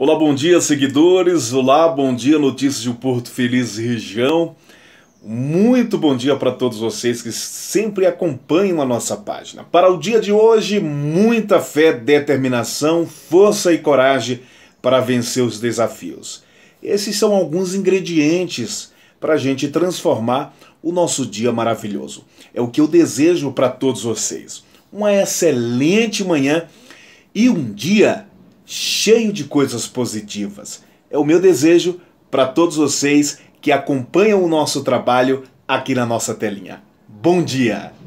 Olá, bom dia, seguidores. Olá, bom dia, notícias de Porto Feliz e região. Muito bom dia para todos vocês que sempre acompanham a nossa página. Para o dia de hoje, muita fé, determinação, força e coragem para vencer os desafios. Esses são alguns ingredientes para a gente transformar o nosso dia maravilhoso. É o que eu desejo para todos vocês. Uma excelente manhã e um dia cheio de coisas positivas. É o meu desejo para todos vocês que acompanham o nosso trabalho aqui na nossa telinha. Bom dia!